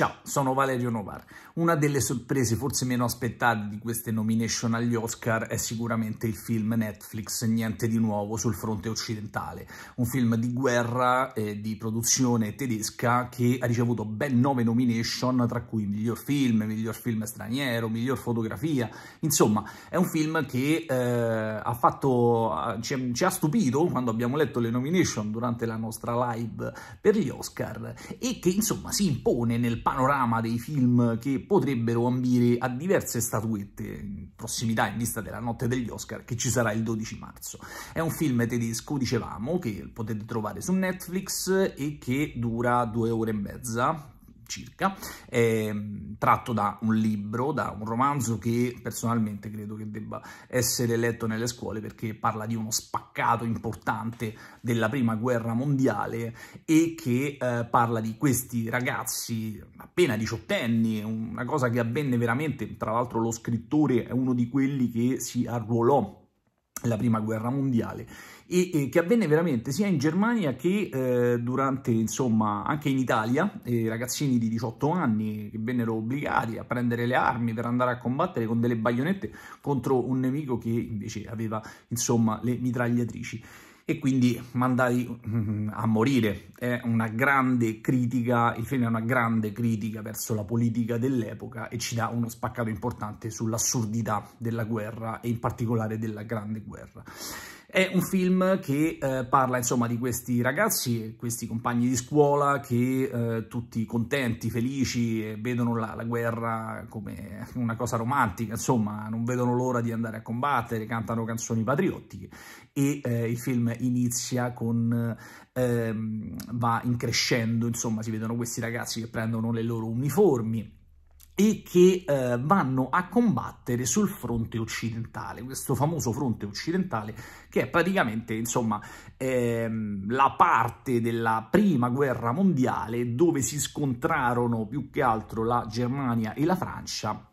Ciao, sono Valerio Novar. Una delle sorprese forse meno aspettate di queste nomination agli Oscar è sicuramente il film Netflix Niente di nuovo sul fronte occidentale, un film di guerra e di produzione tedesca che ha ricevuto ben nove nomination, tra cui miglior film, miglior film straniero, miglior fotografia. Insomma, è un film che eh, ha fatto, ci, ci ha stupito quando abbiamo letto le nomination durante la nostra live per gli Oscar e che insomma si impone nel panorama dei film che potrebbero ambire a diverse statuette in prossimità in vista della notte degli Oscar che ci sarà il 12 marzo. È un film tedesco, dicevamo, che potete trovare su Netflix e che dura due ore e mezza, circa, eh, tratto da un libro, da un romanzo che personalmente credo che debba essere letto nelle scuole perché parla di uno spaccato importante della prima guerra mondiale e che eh, parla di questi ragazzi appena diciottenni, una cosa che avvenne veramente, tra l'altro lo scrittore è uno di quelli che si arruolò la prima guerra mondiale e, e, che avvenne veramente sia in Germania che eh, durante insomma anche in Italia eh, ragazzini di 18 anni che vennero obbligati a prendere le armi per andare a combattere con delle baionette contro un nemico che invece aveva insomma le mitragliatrici e quindi mandai mm, a morire. È una grande critica, il film è una grande critica verso la politica dell'epoca e ci dà uno spaccato importante sull'assurdità della guerra e in particolare della Grande Guerra. È un film che eh, parla insomma di questi ragazzi, questi compagni di scuola che eh, tutti contenti, felici, vedono la, la, guerra come una cosa romantica, insomma non vedono l'ora di andare a combattere, cantano canzoni patriottiche e eh, il film inizia con, ehm, va increscendo, insomma si vedono questi ragazzi che prendono le loro uniformi e che eh, vanno a combattere sul fronte occidentale, questo famoso fronte occidentale che è praticamente insomma ehm, la parte della prima guerra mondiale dove si scontrarono più che altro la Germania e la Francia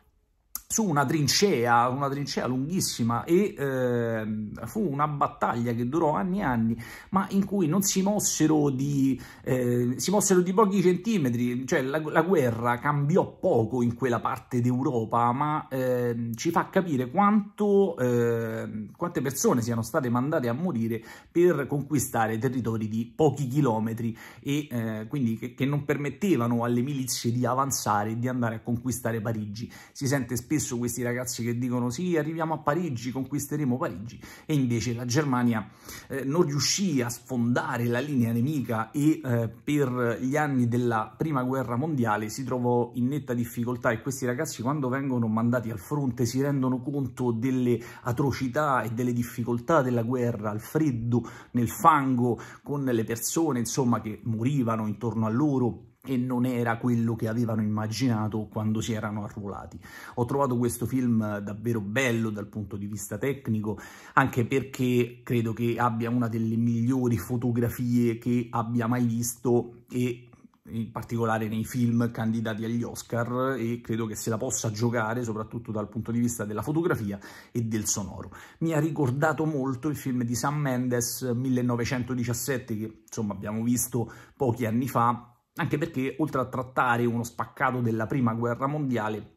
su una trincea, una trincea lunghissima e eh, fu una battaglia che durò anni e anni, ma in cui non si mossero di, eh, si mossero di pochi centimetri, cioè la, la, guerra cambiò poco in quella parte d'Europa, ma eh, ci fa capire quanto, ehm, quante persone siano state mandate a morire per conquistare territori di pochi chilometri e eh, quindi che, che non permettevano alle milizie di avanzare e di andare a conquistare Parigi. Si sente spesso spesso questi ragazzi che dicono sì, arriviamo a Parigi, conquisteremo Parigi, e invece la Germania eh, non riuscì a sfondare la linea nemica e eh, per gli anni della Prima Guerra Mondiale si trovò in netta difficoltà e questi ragazzi quando vengono mandati al fronte si rendono conto delle atrocità e delle difficoltà della guerra, al freddo, nel fango, con le persone insomma che morivano intorno a loro e non era quello che avevano immaginato quando si erano arruolati. Ho trovato questo film davvero bello dal punto di vista tecnico, anche perché credo che abbia una delle migliori fotografie che abbia mai visto e in particolare nei film candidati agli Oscar e credo che se la possa giocare soprattutto dal punto di vista della fotografia e del sonoro. Mi ha ricordato molto il film di Sam Mendes 1917 che insomma abbiamo visto pochi anni fa anche perché oltre a trattare uno spaccato della prima guerra mondiale,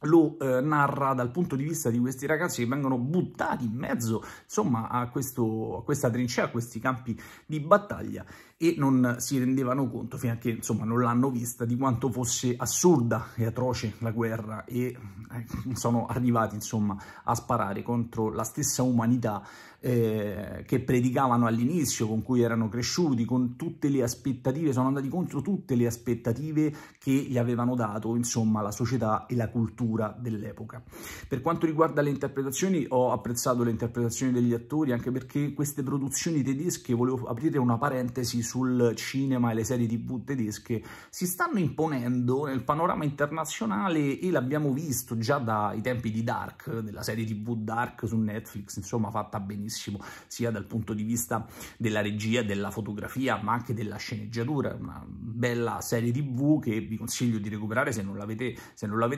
lo eh, narra dal punto di vista di questi ragazzi che vengono buttati in mezzo insomma a, questo, a, questa trincea, a questi campi di battaglia e non si rendevano conto fino a che insomma non l'hanno vista di quanto fosse assurda e atroce la guerra e eh, sono arrivati insomma a sparare contro la stessa umanità eh, che predicavano all'inizio, con cui erano cresciuti, con tutte le aspettative, sono andati contro tutte le aspettative che gli avevano dato, insomma, la società e la cultura dell'epoca. Per quanto riguarda le interpretazioni, ho apprezzato le interpretazioni degli attori, anche perché queste produzioni tedesche, volevo aprire una parentesi sul cinema e le serie tv tedesche, si stanno imponendo nel panorama internazionale e l'abbiamo visto già dai tempi di Dark, della serie tv Dark su Netflix, insomma, fatta benissimo bravissimo sia dal punto di vista della regia, della fotografia, ma anche della sceneggiatura, una bella serie tv che vi consiglio di recuperare se non l'avete,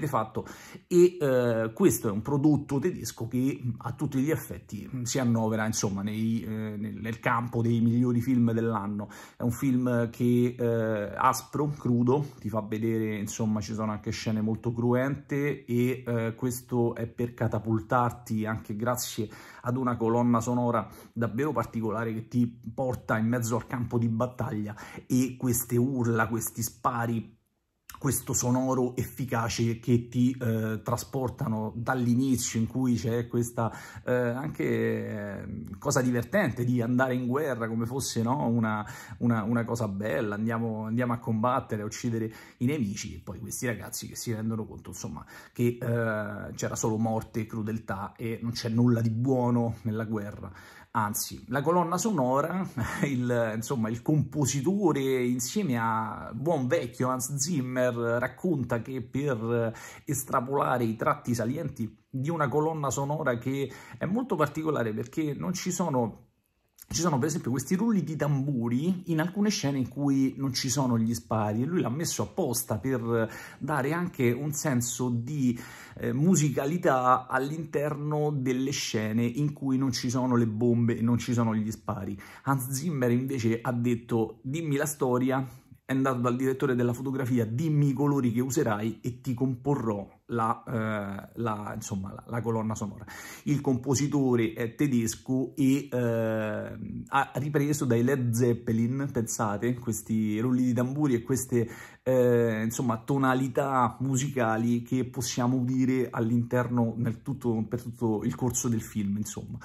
fatto e eh, questo è un prodotto tedesco che a tutti gli effetti si annovera insomma nei, eh, nel, campo dei migliori film dell'anno, è un film che eh, aspro, crudo, ti fa vedere insomma ci sono anche scene molto cruente e eh, questo è per catapultarti anche grazie ad una colonna sonora davvero particolare che ti porta in mezzo al campo di battaglia e queste urla, questi spari questo sonoro efficace che ti eh, trasportano dall'inizio in cui c'è questa eh, anche eh, cosa divertente di andare in guerra come fosse no? una, una, una, cosa bella, andiamo, andiamo, a combattere, a uccidere i nemici e poi questi ragazzi che si rendono conto insomma che eh, c'era solo morte, crudeltà e non c'è nulla di buono nella guerra anzi la colonna sonora, il, insomma il compositore insieme a buon vecchio Hans Zimmer racconta che per estrapolare i tratti salienti di una colonna sonora che è molto particolare perché non ci sono ci sono per esempio questi rulli di tamburi in alcune scene in cui non ci sono gli spari e lui l'ha messo apposta per dare anche un senso di eh, musicalità all'interno delle scene in cui non ci sono le bombe e non ci sono gli spari. Hans Zimmer invece ha detto dimmi la storia, è andato dal direttore della fotografia, dimmi i colori che userai e ti comporrò la, eh, la, insomma, la, la, colonna sonora. Il compositore è tedesco e eh, ha ripreso dai Led Zeppelin, pensate, questi rulli di tamburi e queste eh, insomma, tonalità musicali che possiamo udire all'interno tutto, per tutto il corso del film. Insomma.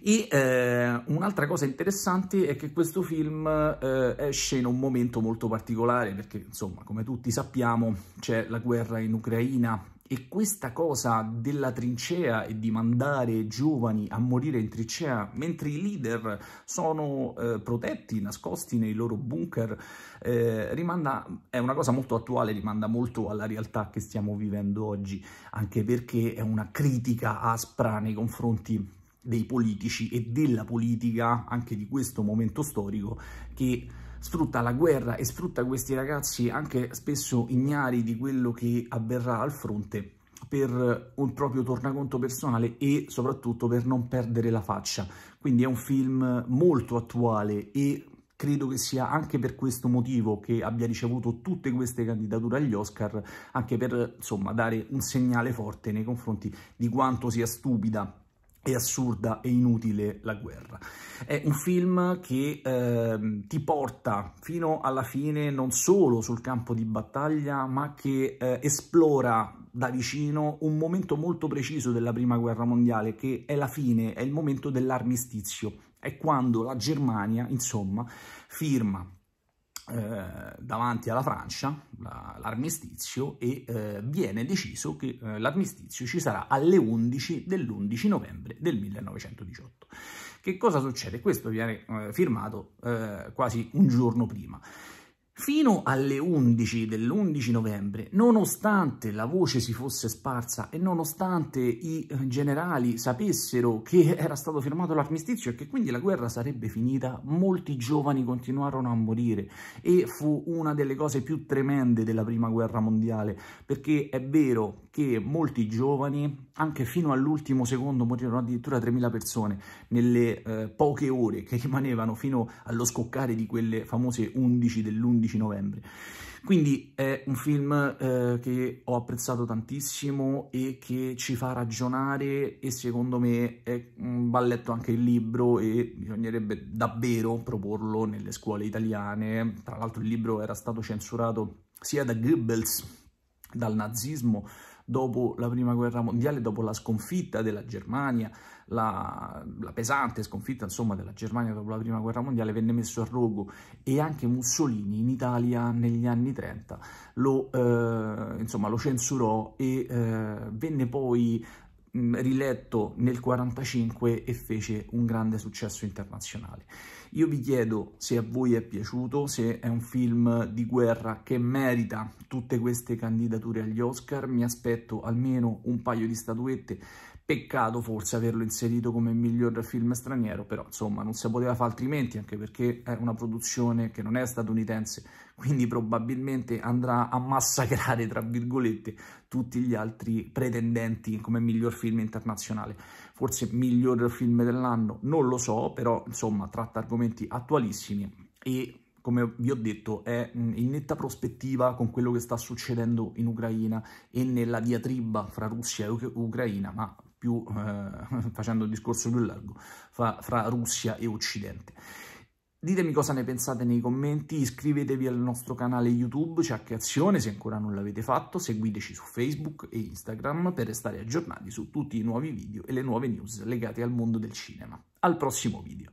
E eh, un'altra cosa interessante è che questo film eh, esce in un momento molto particolare perché, insomma, come tutti sappiamo, c'è la guerra in Ucraina e questa cosa della trincea e di mandare giovani a morire in trincea, mentre i leader sono eh, protetti, nascosti nei loro bunker, eh, rimanda, è una cosa molto attuale, rimanda molto alla realtà che stiamo vivendo oggi, anche perché è una critica aspra nei confronti dei politici e della politica, anche di questo momento storico, che sfrutta la guerra e sfrutta questi ragazzi anche spesso ignari di quello che avverrà al fronte per un proprio tornaconto personale e soprattutto per non perdere la faccia. Quindi è un film molto attuale e credo che sia anche per questo motivo che abbia ricevuto tutte queste candidature agli Oscar, anche per insomma dare un segnale forte nei confronti di quanto sia stupida è assurda e inutile la guerra. È un film che eh, ti porta fino alla fine non solo sul campo di battaglia, ma che eh, esplora da vicino un momento molto preciso della Prima Guerra Mondiale, che è la fine, è il momento dell'armistizio, è quando la Germania, insomma, firma eh, davanti alla Francia la, l'armistizio e eh, viene deciso che eh, l'armistizio ci sarà alle 11 dell'11 novembre del 1918. Che cosa succede? Questo viene eh, firmato eh, quasi un giorno prima. Fino alle 11 dell'11 novembre, nonostante la voce si fosse sparsa e nonostante i eh, generali sapessero che era stato firmato l'armistizio e che quindi la guerra sarebbe finita, molti giovani continuarono a morire e fu una delle cose più tremende della prima guerra mondiale, perché è vero che molti giovani, anche fino all'ultimo secondo, morirono addirittura 3.000 persone nelle eh, poche ore che rimanevano fino allo scoccare di quelle famose 11 dell'11 11 novembre. Quindi è un film eh, che ho apprezzato tantissimo e che ci fa ragionare e secondo me è, mh, va letto anche il libro e bisognerebbe davvero proporlo nelle scuole italiane. Tra l'altro il libro era stato censurato sia da Goebbels, dal nazismo, dopo la prima guerra mondiale, dopo la sconfitta della Germania, la, la pesante sconfitta insomma, della Germania dopo la prima guerra mondiale, venne messo a rogo e anche Mussolini in Italia negli anni 30 lo, eh, insomma, lo censurò e eh, venne poi mh, riletto nel 1945 e fece un grande successo internazionale. Io vi chiedo se a voi è piaciuto, se è un film di guerra che merita tutte queste candidature agli Oscar, mi aspetto almeno un paio di statuette, peccato forse averlo inserito come miglior film straniero, però insomma non si poteva fare altrimenti, anche perché è una produzione che non è statunitense, quindi probabilmente andrà a massacrare, tra virgolette, tutti gli altri pretendenti come miglior film internazionale. Forse miglior film dell'anno, non lo so, però insomma tratta argomenti attualissimi e come vi ho detto, è mm, in netta prospettiva con quello che sta succedendo in Ucraina e nella diatriba fra Russia e Ucraina, ma più eh, facendo il discorso più largo, fra, fra Russia e Occidente. Ditemi cosa ne pensate nei commenti, iscrivetevi al nostro canale YouTube Ciacche Azione se ancora non l'avete fatto, seguiteci su Facebook e Instagram per restare aggiornati su tutti i nuovi video e le nuove news legate al mondo del cinema. Al prossimo video!